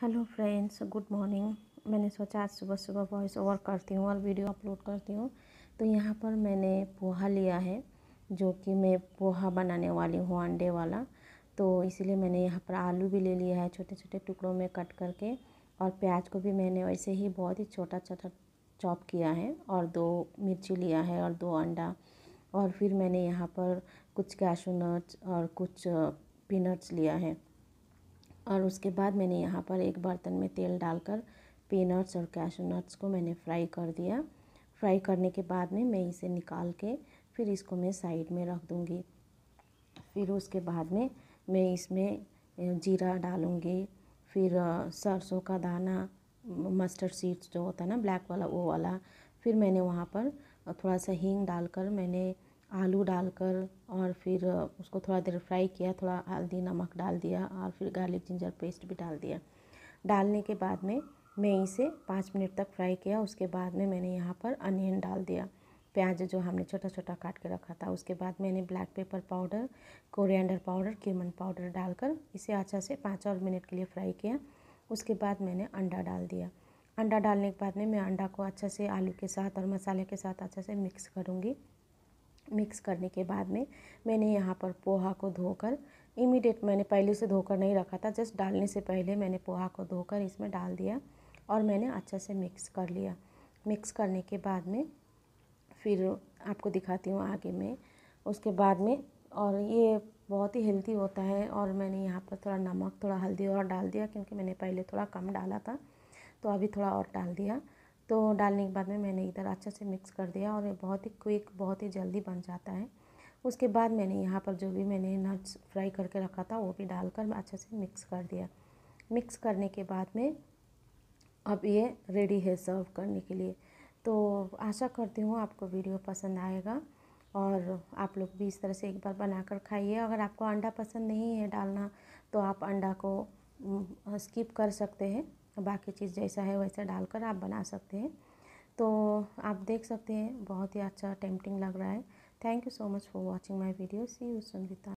hello friends good morning मैंने सोचा आज सुबह सुबह वॉइस ओवर करती हूँ और वीडियो अपलोड करती हूँ तो यहाँ पर मैंने पोहा लिया है जो कि मैं पोहा बनाने वाली हूँ अंडे वाला तो इसीलिए मैंने यहाँ पर आलू भी ले लिया है छोटे छोटे टुकड़ों में कट करके और प्याज को भी मैंने वैसे ही बहुत ही छोटा छोटा चॉप किया है और दो मिर्ची लिया है और दो अंडा और फिर मैंने यहाँ पर कुछ कैशोनट्स और कुछ पीनट्स लिया है और उसके बाद मैंने यहाँ पर एक बर्तन में तेल डालकर पीनट्स और कैशू नट्स को मैंने फ्राई कर दिया फ्राई करने के बाद में मैं इसे निकाल के फिर इसको मैं साइड में रख दूँगी फिर उसके बाद में मैं इसमें जीरा डालूँगी फिर सरसों का दाना मस्टर्ड सीड्स जो होता है ना ब्लैक वाला वो वाला फिर मैंने वहाँ पर थोड़ा सा हींग डालकर मैंने आलू डालकर और फिर उसको थोड़ा देर फ्राई किया थोड़ा हल्दी नमक डाल दिया और फिर गार्लिक जिंजर पेस्ट भी डाल दिया डालने के बाद में मैं इसे पाँच मिनट तक फ्राई किया उसके बाद में मैंने यहाँ पर अनियन डाल दिया प्याज जो हमने छोटा छोटा काट के रखा था उसके बाद मैंने black pepper powder coriander powder cumin powder डालकर इसे अच्छा से पाँच और मिनट के लिए फ्राई किया उसके बाद मैंने अंडा डाल दिया अंडा डालने के बाद में मैं अंडा को अच्छा से आलू के साथ और मसाले के साथ अच्छा से मिक्स करूँगी मिक्स करने के बाद में मैंने यहाँ पर पोहा को धोकर इमीडिएट मैंने पहले से धोकर नहीं रखा था जस्ट डालने से पहले मैंने पोहा को धोकर इसमें डाल दिया और मैंने अच्छे से मिक्स कर लिया मिक्स करने के बाद में फिर आपको दिखाती हूँ आगे में उसके बाद में और ये बहुत ही हेल्दी होता है और मैंने यहाँ पर थोड़ा नमक थोड़ा हल्दी और डाल दिया क्योंकि मैंने पहले थोड़ा कम डाला था तो अभी थोड़ा और डाल दिया तो डालने के बाद में मैंने इधर अच्छे से मिक्स कर दिया और ये बहुत ही क्विक बहुत ही जल्दी बन जाता है उसके बाद मैंने यहाँ पर जो भी मैंने नट्स फ्राई करके रखा था वो भी डालकर अच्छे से मिक्स कर दिया मिक्स करने के बाद में अब ये रेडी है सर्व करने के लिए तो आशा करती हूँ आपको वीडियो पसंद आएगा और आप लोग भी इस तरह से एक बार बनाकर खाइए अगर आपको अंडा पसंद नहीं है डालना तो आप अंडा को स्किप हम्म, कर सकते हैं बाकी चीज़ जैसा है वैसा डालकर आप बना सकते हैं तो आप देख सकते हैं बहुत ही अच्छा टेम्पटिंग लग रहा है thank you so much for watching my video see you soon